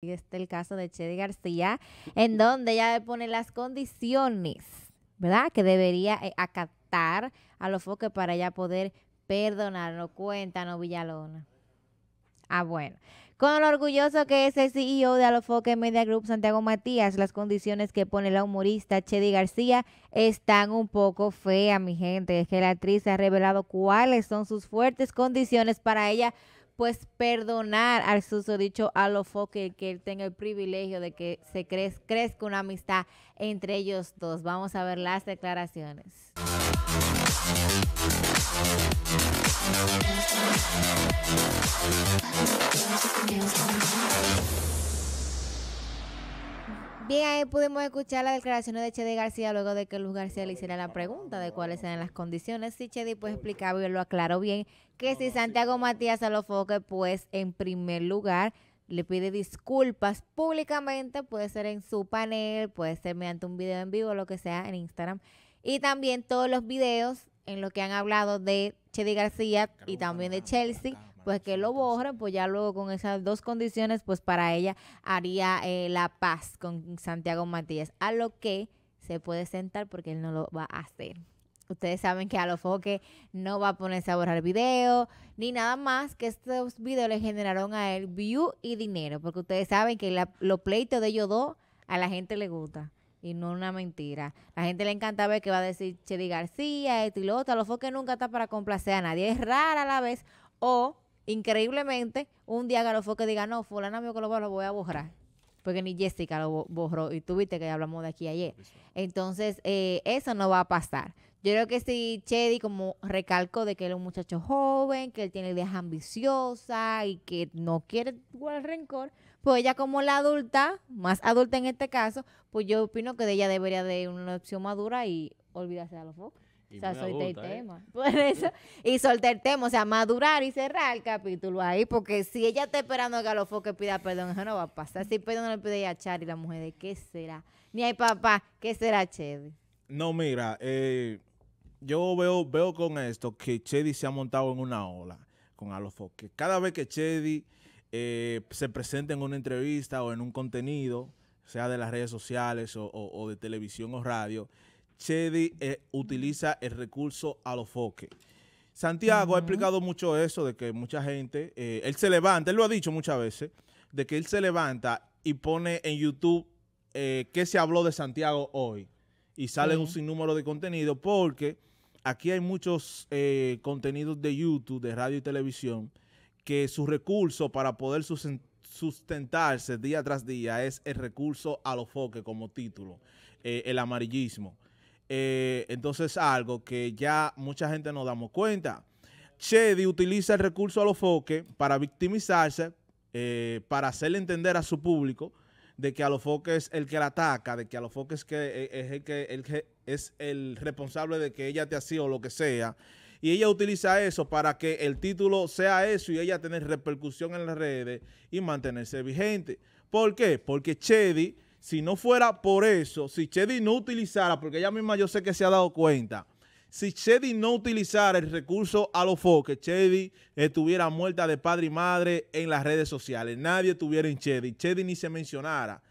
Y este es el caso de Chedi García, en donde ella pone las condiciones, ¿verdad? Que debería eh, acatar a los foques para ella poder perdonarlo. no Villalona. Ah, bueno. Con lo orgulloso que es el CEO de Alofoque Media Group, Santiago Matías, las condiciones que pone la humorista Chedi García están un poco feas, mi gente. Es que la actriz ha revelado cuáles son sus fuertes condiciones para ella pues perdonar al susodicho a los que, que él tenga el privilegio de que se crez, crezca una amistad entre ellos dos. Vamos a ver las declaraciones. Bien, ahí pudimos escuchar las declaraciones de Chedi García luego de que Luz García le hiciera la pregunta de cuáles eran las condiciones. Si Chedi pues explicaba y lo aclaró bien que si Santiago Matías se lo foque, pues en primer lugar le pide disculpas públicamente, puede ser en su panel, puede ser mediante un video en vivo, lo que sea, en Instagram. Y también todos los videos en los que han hablado de Chedi García y también de Chelsea pues que lo borren, pues ya luego con esas dos condiciones, pues para ella haría eh, la paz con Santiago Matías, a lo que se puede sentar porque él no lo va a hacer. Ustedes saben que a los que no va a ponerse a borrar video, ni nada más, que estos videos le generaron a él view y dinero, porque ustedes saben que la, los pleitos de ellos dos a la gente le gusta y no una mentira. La gente le encanta ver que va a decir Chedi García, esto y lo otro. A los foques nunca está para complacer a nadie. Es rara a la vez o increíblemente, un día que diga, no, fulana mío que lo, voy a borrar. Porque ni Jessica lo borró y tuviste viste que hablamos de aquí ayer. Entonces, eh, eso no va a pasar. Yo creo que si Chedi como recalcó de que él es un muchacho joven, que él tiene ideas ambiciosas y que no quiere igual rencor, pues ella como la adulta, más adulta en este caso, pues yo opino que de ella debería de una opción madura y olvidarse de los focos o sea, el ¿eh? tema. eso, y soltar tema, o sea, madurar y cerrar el capítulo ahí, porque si ella está esperando que a que pida perdón, eso no va a pasar. Si perdón no le pide a Char y la mujer de qué será, ni hay papá, ¿qué será Chedi? No, mira, eh, yo veo, veo con esto que Chedi se ha montado en una ola con Alofoque. Cada vez que Chedi eh, se presenta en una entrevista o en un contenido, sea de las redes sociales o de televisión o radio, Chedi eh, utiliza el recurso a los foques. Santiago ha explicado mucho eso, de que mucha gente, eh, él se levanta, él lo ha dicho muchas veces, de que él se levanta y pone en YouTube eh, qué se habló de Santiago hoy. Y sale un sinnúmero de contenido porque aquí hay muchos contenidos de YouTube, de radio y televisión, que su recurso para poder sustentarse día tras día es el recurso a los foques como título, el amarillismo. Eh, entonces algo que ya mucha gente nos damos cuenta. Chedi utiliza el recurso a los foques para victimizarse, eh, para hacerle entender a su público de que a los foques es el que la ataca, de que a los foques es eh, el que, es el responsable de que ella te ha sido lo que sea. Y ella utiliza eso para que el título sea eso y ella tener repercusión en las redes y mantenerse vigente. ¿Por qué? Porque Chedi si no fuera por eso, si Chedi no utilizara, porque ella misma yo sé que se ha dado cuenta, si Chedi no utilizara el recurso a los foques, Chedi estuviera muerta de padre y madre en las redes sociales. Nadie estuviera en Chedi. Chedi ni se mencionara.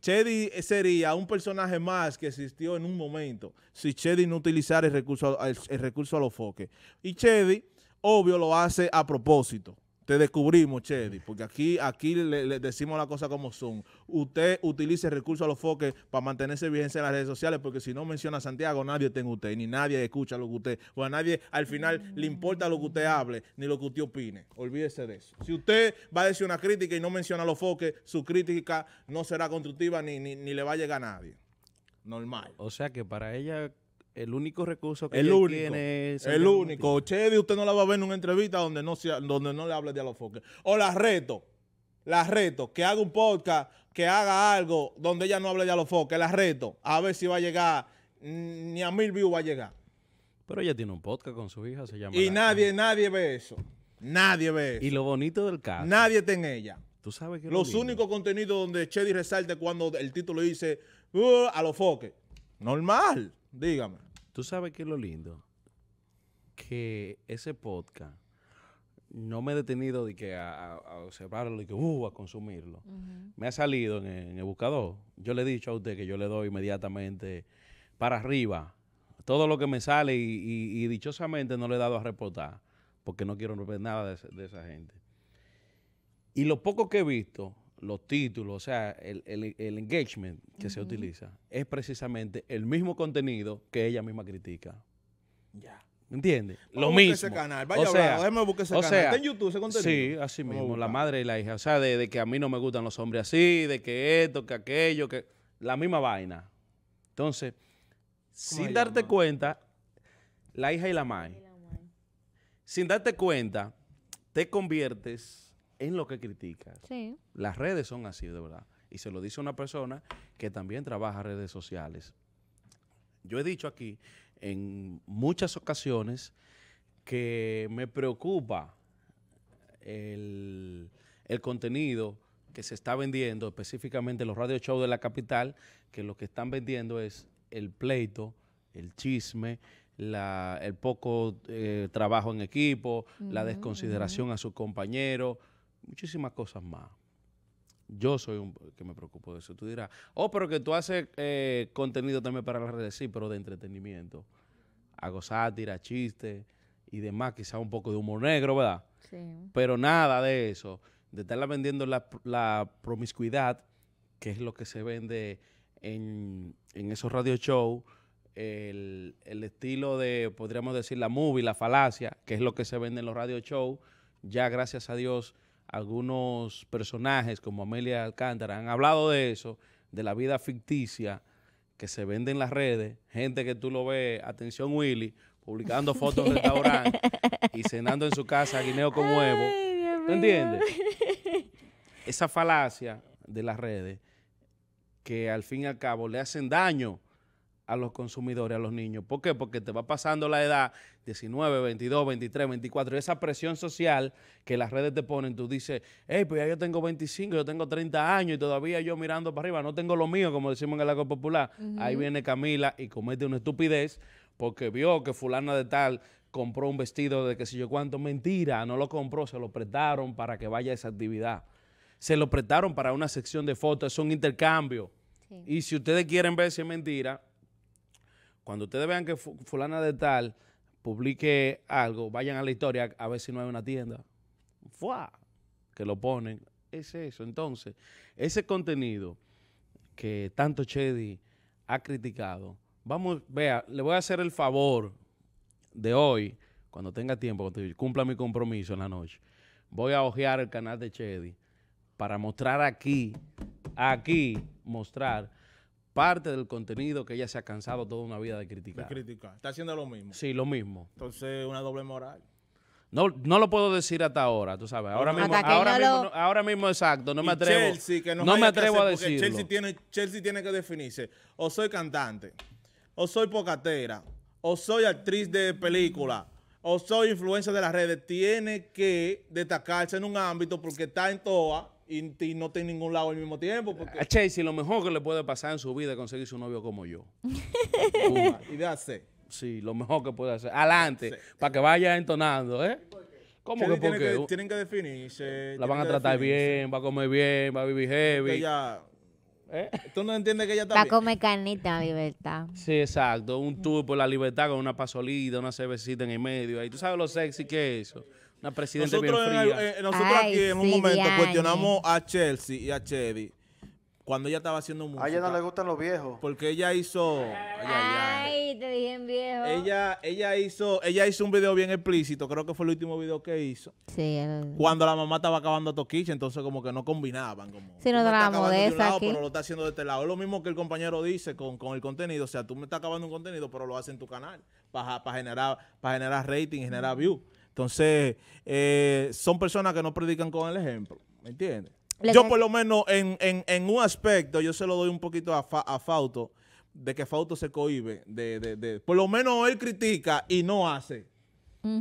Chedi sería un personaje más que existió en un momento si Chedi no utilizara el recurso, el, recurso a los foques. Y Chedi, obvio, lo hace a propósito te descubrimos, Chedi, porque aquí, aquí le, decimos las cosas como son. Usted utilice recursos a los foques para mantenerse vigencia en las redes sociales, porque si no menciona a Santiago, nadie tenga usted, ni nadie escucha lo que usted, o a nadie al final le importa lo que usted hable, ni lo que usted opine. Olvídese de eso. Si usted va a decir una crítica y no menciona a los foques, su crítica no será constructiva ni, ni le va a llegar a nadie. Normal. O sea que para ella el único recurso que el tiene es... El, único. Chedi usted no la va a ver en una entrevista donde no, sea, donde no le hable de Alofoque. O la reto, la reto, que haga un podcast, que haga algo donde ella no hable de Alofoque, la reto. A ver si va a llegar, mm, ni a mil views va a llegar. Pero ella tiene un podcast con su hija, se llama... Y nadie, nadie ve eso. Nadie ve eso. Y lo bonito del caso... Nadie está en ella. Tú sabes que... Los únicos contenidos donde Chedi resalte cuando el título dice... Uh, Alofoque. Normal, dígame. Tú sabes qué es lo lindo, que ese podcast no me he detenido de que a, a observarlo y que uh, a consumirlo. Me ha salido en, el buscador. Yo le he dicho a usted que yo le doy inmediatamente para arriba todo lo que me sale y, dichosamente no le he dado a reportar porque no quiero ver nada de, esa gente. Y lo poco que he visto los títulos, o sea, el, el, engagement que se utiliza, es precisamente el mismo contenido que ella misma critica. Ya. ¿Entiendes? Lo mismo. Ese canal. Vaya o buscar ese canal. Está en YouTube ese contenido. Sí, así mismo. La madre y la hija. O sea, de, que a mí no me gustan los hombres así, de que esto, que aquello, que. La misma vaina. Entonces, sin darte cuenta, la hija y la madre. Sin darte cuenta, te conviertes en lo que critica. Sí. Las redes son así, de verdad. Y se lo dice una persona que también trabaja redes sociales. Yo he dicho aquí en muchas ocasiones que me preocupa el, contenido que se está vendiendo, específicamente los radio shows de la capital, que lo que están vendiendo es el pleito, el chisme, el poco eh, trabajo en equipo, la mm, desconsideración a sus compañeros muchísimas cosas más. Yo soy un que me preocupo de eso. Tú dirás, oh, pero que tú haces eh, contenido también para las redes, sí, pero de entretenimiento. Hago sátira, chistes y demás, quizá un poco de humor negro, ¿verdad? Sí. Pero nada de eso, de estarla vendiendo la, promiscuidad, que es lo que se vende en, esos radio shows, el, el, estilo de, podríamos decir, la movie, la falacia, que es lo que se vende en los radio shows, ya gracias a Dios algunos personajes como Amelia Alcántara han hablado de eso, de la vida ficticia que se vende en las redes, gente que tú lo ves, atención Willy, publicando fotos de restaurante y cenando en su casa guineo con huevo. entiendes? Esa falacia de las redes que al fin y al cabo le hacen daño a los consumidores, a los niños. ¿Por qué? Porque te va pasando la edad, 19, 22, 23, 24, y esa presión social que las redes te ponen, tú dices, hey, pues ya yo tengo 25, yo tengo 30 años y todavía yo mirando para arriba, no tengo lo mío, como decimos en el lago popular. Ahí viene Camila y comete una estupidez porque vio que fulana de tal compró un vestido de qué sé yo cuánto. Mentira, no lo compró, se lo prestaron para que vaya a esa actividad. Se lo prestaron para una sección de fotos, es un intercambio. Y si ustedes quieren ver si es mentira, cuando ustedes vean que fulana de tal publique algo, vayan a la historia a ver si no hay una tienda. ¡Fua! Que lo ponen. Es eso. Entonces, ese contenido que tanto Chedi ha criticado, vamos, vea, le voy a hacer el favor de hoy, cuando tenga tiempo, cuando cumpla mi compromiso en la noche, voy a hojear el canal de Chedi para mostrar aquí, aquí, mostrar parte del contenido que ella se ha cansado toda una vida de criticar. De criticar. Está haciendo lo mismo. Sí, lo mismo. Entonces, una doble moral. No, no lo puedo decir hasta ahora, tú sabes. Ahora mismo, ahora, mismo exacto, no me atrevo. Chelsea, que no, me atrevo a decir. Chelsea tiene, Chelsea tiene que definirse. O soy cantante, o soy pocatera, o soy actriz de película, o soy influencia de las redes. Tiene que destacarse en un ámbito porque está en toa y, no está ningún lado al mismo tiempo. A ah, Chase lo mejor que le puede pasar en su vida es conseguir su novio como yo. y de Sí, lo mejor que puede hacer. Adelante, para que vaya entonando, ¿eh? ¿Cómo que porque? Tienen que, definirse. La van a tratar bien, va a comer bien, va a vivir heavy. Ella, ¿Eh? ¿Tú no entiendes que ella está Va a comer carnita, libertad. Sí, exacto. Un tubo por la libertad con una pasolita, una cervecita en el medio. Ahí tú sabes lo sexy que es eso. Una presidenta nosotros En, eh, nosotros aquí en un momento cuestionamos a Chelsea y a Chevy cuando ella estaba haciendo música. A ella no le gustan los viejos. Porque ella hizo... Ay, te dije viejo. Ella, ella, hizo, ella hizo un video bien explícito, creo que fue el último video que hizo. Sí. Cuando la mamá estaba acabando Toquiche, entonces como que no combinaban. Como, sí, no la modesta Pero lo está haciendo de este lado. Es lo mismo que el compañero dice con, con el contenido. O sea, tú me estás acabando un contenido, pero lo haces en tu canal para, para, generar, para generar rating, generar views. Entonces, eh, son personas que no predican con el ejemplo, ¿me entiendes? yo por lo menos en, un aspecto, yo se lo doy un poquito a, fa, Fauto, de que Fauto se cohibe, de, de, por lo menos él critica y no hace.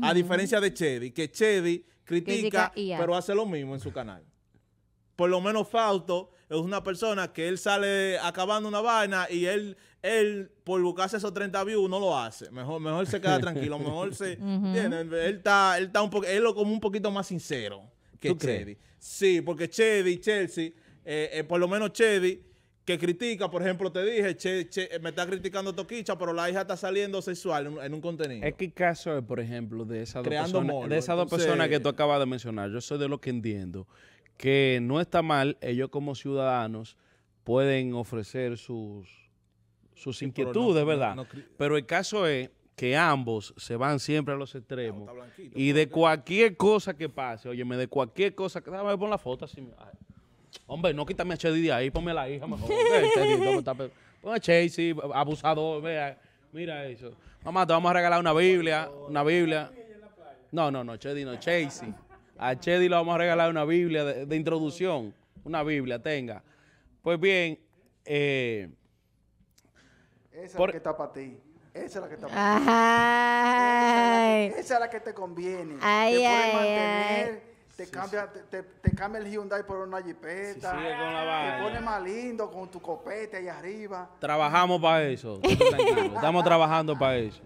A diferencia de Chedi, que Chedi critica pero hace lo mismo en su canal. Por lo menos Fausto es una persona que él sale acabando una vaina y él, él por buscarse esos 30 views, no lo hace. Mejor, mejor se queda tranquilo, mejor se... él está, él está un poco, él lo como un poquito más sincero que Sí, porque Chedi, Chelsea, eh, eh, por lo menos Chedi, que critica, por ejemplo, te dije, che, eh, me está criticando Toquicha, pero la hija está saliendo sexual en, un contenido. Es que caso es, por ejemplo, de esas dos, personas, de que tú acabas de mencionar. Yo soy de lo que entiendo que no está mal, ellos como ciudadanos pueden ofrecer sus, sus inquietudes, ¿verdad? pero el caso es que ambos se van siempre a los extremos y de cualquier cosa que pase, óyeme, de cualquier cosa que... Déjame ver la foto así. Hombre, no quítame a Chedi de ahí, ponme la hija mejor. Pon a abusador, mira eso. Mamá, te vamos a regalar una Biblia, una Biblia. No, no, no, Chedi no, Chasey. A Chedi le vamos a regalar una Biblia de, introducción. Una Biblia, tenga. Pues bien. Eh, Esa es la que está para ti. Esa es la que está para ti. Esa es la que te conviene. te puedes mantener, Te, cambia, Te, el Hyundai por una jipeta. te pone más lindo con tu copete ahí arriba. Trabajamos para eso. Estamos trabajando para eso.